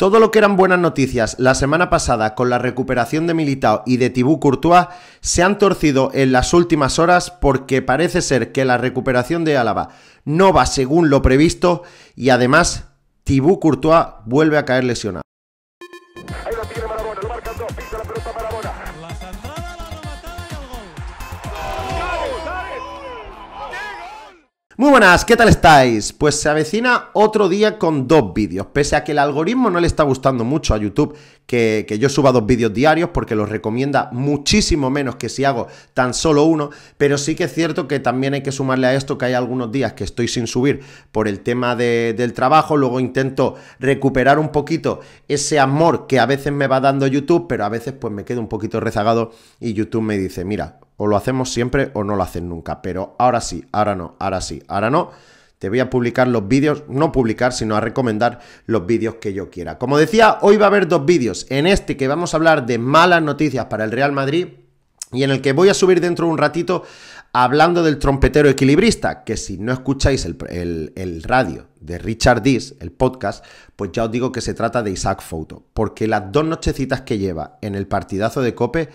Todo lo que eran buenas noticias la semana pasada con la recuperación de Militao y de Tibú Courtois se han torcido en las últimas horas porque parece ser que la recuperación de Álava no va según lo previsto y además Tibú Courtois vuelve a caer lesionado. Muy buenas, ¿qué tal estáis? Pues se avecina otro día con dos vídeos, pese a que el algoritmo no le está gustando mucho a YouTube que, que yo suba dos vídeos diarios porque los recomienda muchísimo menos que si hago tan solo uno, pero sí que es cierto que también hay que sumarle a esto que hay algunos días que estoy sin subir por el tema del trabajo, luego intento recuperar un poquito ese amor que a veces me va dando YouTube, pero a veces pues me quedo un poquito rezagado y YouTube me dice, mira, o lo hacemos siempre o no lo hacen nunca. Pero ahora sí, ahora no, ahora sí, ahora no. Te voy a publicar los vídeos, no publicar, sino a recomendar los vídeos que yo quiera. Como decía, hoy va a haber dos vídeos. En este que vamos a hablar de malas noticias para el Real Madrid y en el que voy a subir dentro de un ratito hablando del trompetero equilibrista, que si no escucháis el, radio de Richard Dis, el podcast, pues ya os digo que se trata de Isaac Foto porque las dos nochecitas que lleva en el partidazo de Cope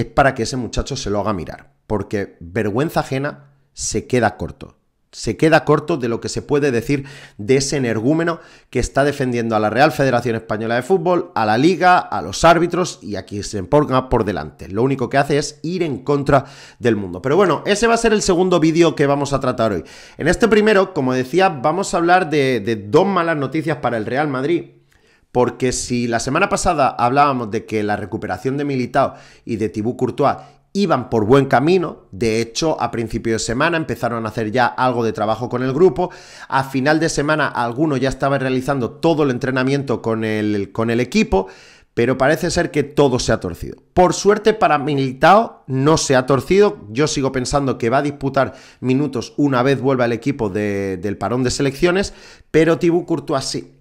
es para que ese muchacho se lo haga mirar. Porque vergüenza ajena se queda corto. Se queda corto de lo que se puede decir de ese energúmeno que está defendiendo a la Real Federación Española de Fútbol, a la Liga, a los árbitros y a quien se ponga por delante. Lo único que hace es ir en contra del mundo. Pero bueno, ese va a ser el segundo vídeo que vamos a tratar hoy. En este primero, como decía, vamos a hablar de, de dos malas noticias para el Real Madrid porque si la semana pasada hablábamos de que la recuperación de Militao y de Tibú Courtois iban por buen camino, de hecho a principio de semana empezaron a hacer ya algo de trabajo con el grupo, a final de semana alguno ya estaba realizando todo el entrenamiento con el, con el equipo, pero parece ser que todo se ha torcido. Por suerte para Militao no se ha torcido, yo sigo pensando que va a disputar minutos una vez vuelva el equipo del parón de selecciones, pero Tibú Courtois sí,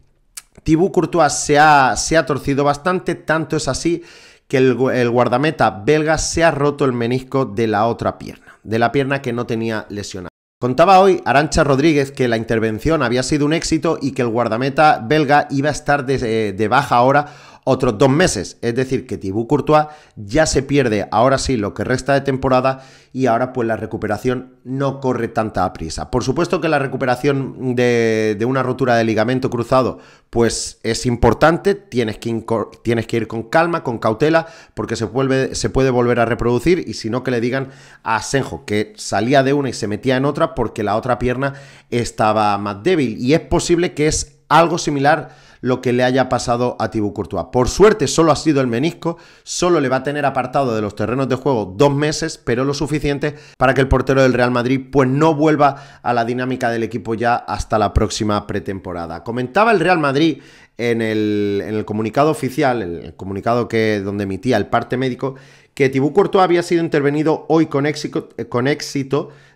Tibú Courtois se ha, torcido bastante, tanto es así que el, guardameta belga se ha roto el menisco de la otra pierna, de la pierna que no tenía lesionada. Contaba hoy Arancha Rodríguez que la intervención había sido un éxito y que el guardameta belga iba a estar de, eh, de baja ahora otros dos meses. Es decir, que Thibaut Courtois ya se pierde ahora sí lo que resta de temporada y ahora pues la recuperación no corre tanta prisa. Por supuesto que la recuperación de, una rotura de ligamento cruzado pues es importante, tienes que, tienes que ir con calma, con cautela, porque se, se puede volver a reproducir y si no que le digan a Senjo que salía de una y se metía en otra porque la otra pierna estaba más débil y es posible que es algo similar lo que le haya pasado a Thibaut Courtois. Por suerte, solo ha sido el menisco, solo le va a tener apartado de los terrenos de juego dos meses, pero lo suficiente para que el portero del Real Madrid pues no vuelva a la dinámica del equipo ya hasta la próxima pretemporada. Comentaba el Real Madrid en el, comunicado oficial, el comunicado que, donde emitía el parte médico, que Thibaut Courtois había sido intervenido hoy con éxito,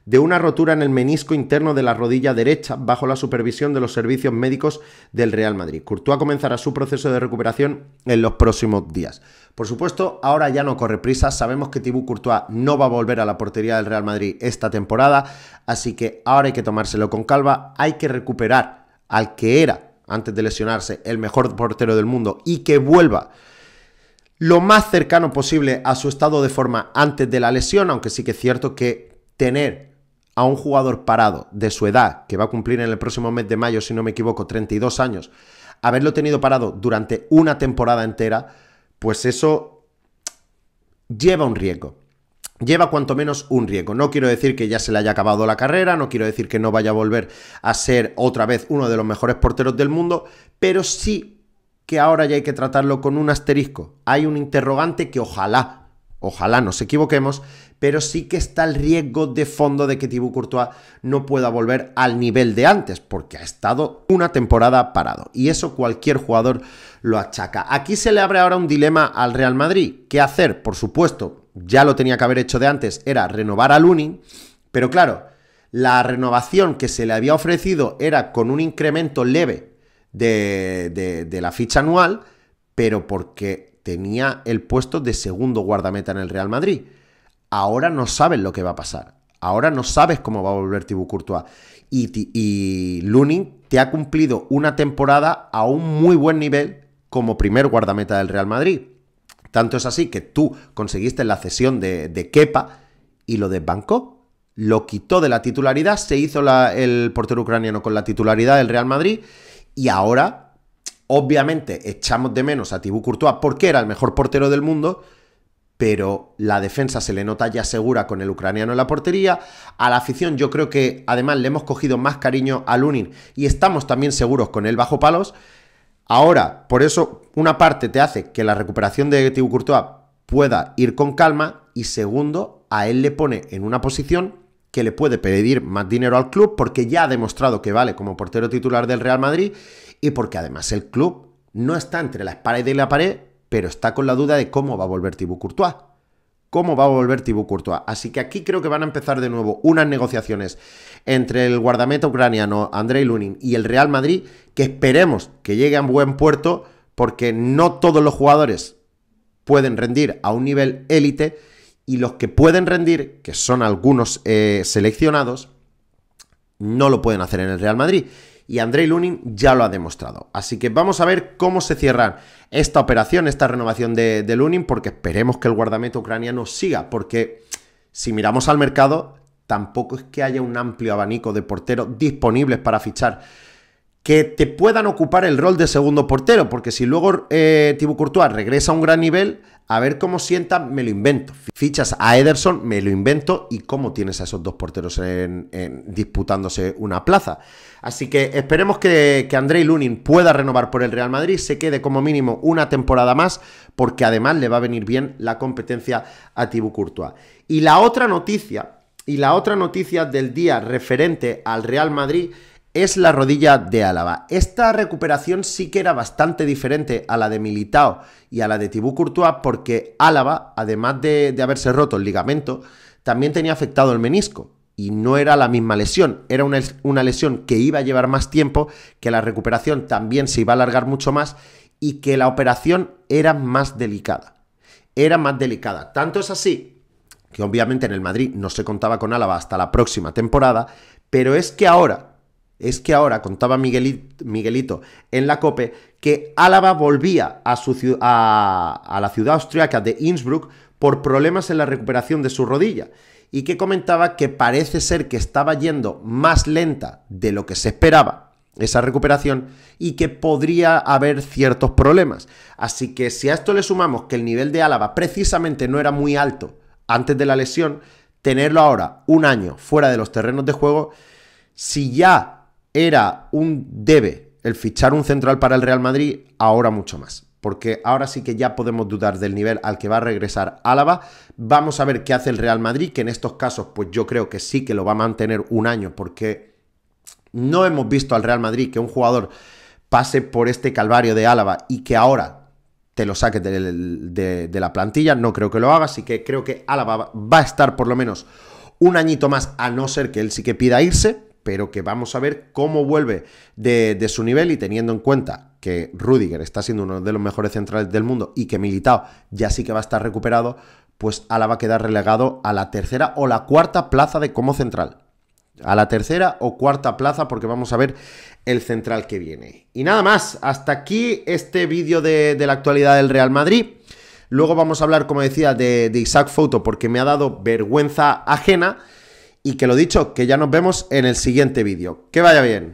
de una rotura en el menisco interno de la rodilla derecha bajo la supervisión de los servicios médicos del Real Madrid. Courtois comenzará su proceso de recuperación en los próximos días. Por supuesto, ahora ya no corre prisa, sabemos que Thibaut Courtois no va a volver a la portería del Real Madrid esta temporada, así que ahora hay que tomárselo con calma, hay que recuperar al que era antes de lesionarse, el mejor portero del mundo y que vuelva lo más cercano posible a su estado de forma antes de la lesión, aunque sí que es cierto que tener a un jugador parado de su edad, que va a cumplir en el próximo mes de mayo, si no me equivoco, 32 años, haberlo tenido parado durante una temporada entera, pues eso lleva un riesgo lleva cuanto menos un riesgo. No quiero decir que ya se le haya acabado la carrera, no quiero decir que no vaya a volver a ser otra vez uno de los mejores porteros del mundo, pero sí que ahora ya hay que tratarlo con un asterisco. Hay un interrogante que ojalá, ojalá nos equivoquemos, pero sí que está el riesgo de fondo de que Thibaut Courtois no pueda volver al nivel de antes, porque ha estado una temporada parado. Y eso cualquier jugador lo achaca. Aquí se le abre ahora un dilema al Real Madrid. ¿Qué hacer? Por supuesto, ya lo tenía que haber hecho de antes, era renovar a Lunin, pero claro, la renovación que se le había ofrecido era con un incremento leve de, de, la ficha anual, pero porque tenía el puesto de segundo guardameta en el Real Madrid. Ahora no sabes lo que va a pasar. Ahora no sabes cómo va a volver Thibaut Courtois. Y, y Lunin te ha cumplido una temporada a un muy buen nivel como primer guardameta del Real Madrid. Tanto es así que tú conseguiste la cesión de, Kepa y lo desbancó. Lo quitó de la titularidad, se hizo el portero ucraniano con la titularidad del Real Madrid y ahora, obviamente, echamos de menos a Thibaut Courtois porque era el mejor portero del mundo, pero la defensa se le nota ya segura con el ucraniano en la portería. A la afición yo creo que además le hemos cogido más cariño a Lunin y estamos también seguros con él bajo palos. Ahora, por eso, una parte te hace que la recuperación de Thibaut Courtois pueda ir con calma y segundo, a él le pone en una posición que le puede pedir más dinero al club porque ya ha demostrado que vale como portero titular del Real Madrid y porque además el club no está entre la espada y la pared, pero está con la duda de cómo va a volver Thibaut Courtois cómo va a volver Thibaut Courtois. Así que aquí creo que van a empezar de nuevo unas negociaciones entre el guardameta ucraniano Andrei Lunin y el Real Madrid que esperemos que llegue a buen puerto porque no todos los jugadores pueden rendir a un nivel élite y los que pueden rendir, que son algunos eh, seleccionados, no lo pueden hacer en el Real Madrid y Andrei Lunin ya lo ha demostrado. Así que vamos a ver cómo se cierra esta operación, esta renovación de, de Lunin, porque esperemos que el guardameta ucraniano siga, porque si miramos al mercado, tampoco es que haya un amplio abanico de porteros disponibles para fichar que te puedan ocupar el rol de segundo portero, porque si luego eh, Courtois regresa a un gran nivel, a ver cómo sienta, me lo invento. Fichas a Ederson, me lo invento, y cómo tienes a esos dos porteros en, disputándose una plaza. Así que esperemos que, que Andrei Lunin pueda renovar por el Real Madrid, se quede como mínimo una temporada más, porque además le va a venir bien la competencia a Thibaut Courtois. Y la otra noticia, y la otra noticia del día referente al Real Madrid es la rodilla de Álava. Esta recuperación sí que era bastante diferente a la de Militao y a la de Tibú Courtois porque Álava, además de, haberse roto el ligamento, también tenía afectado el menisco y no era la misma lesión, era una, una, lesión que iba a llevar más tiempo, que la recuperación también se iba a alargar mucho más y que la operación era más delicada. Era más delicada. Tanto es así que obviamente en el Madrid no se contaba con Álava hasta la próxima temporada, pero es que ahora es que ahora contaba Miguelito, en la COPE que Álava volvía a, a la ciudad austriaca de Innsbruck por problemas en la recuperación de su rodilla y que comentaba que parece ser que estaba yendo más lenta de lo que se esperaba esa recuperación y que podría haber ciertos problemas. Así que si a esto le sumamos que el nivel de Álava precisamente no era muy alto antes de la lesión, tenerlo ahora un año fuera de los terrenos de juego, si ya era un debe el fichar un central para el Real Madrid, ahora mucho más. Porque ahora sí que ya podemos dudar del nivel al que va a regresar Álava. Vamos a ver qué hace el Real Madrid, que en estos casos pues yo creo que sí que lo va a mantener un año porque no hemos visto al Real Madrid que un jugador pase por este calvario de Álava y que ahora te lo saques de, de, la plantilla, no creo que lo haga, así que creo que Álava va a estar por lo menos un añito más, a no ser que él sí que pida irse, pero que vamos a ver cómo vuelve de, su nivel y teniendo en cuenta que Rudiger está siendo uno de los mejores centrales del mundo y que Militao ya sí que va a estar recuperado, pues Ala va a quedar relegado a la tercera o la cuarta plaza de como central. A la tercera o cuarta plaza porque vamos a ver el central que viene. Y nada más, hasta aquí este vídeo de, la actualidad del Real Madrid. Luego vamos a hablar, como decía, de, de Isaac Foto porque me ha dado vergüenza ajena. Y que lo dicho, que ya nos vemos en el siguiente vídeo. Que vaya bien.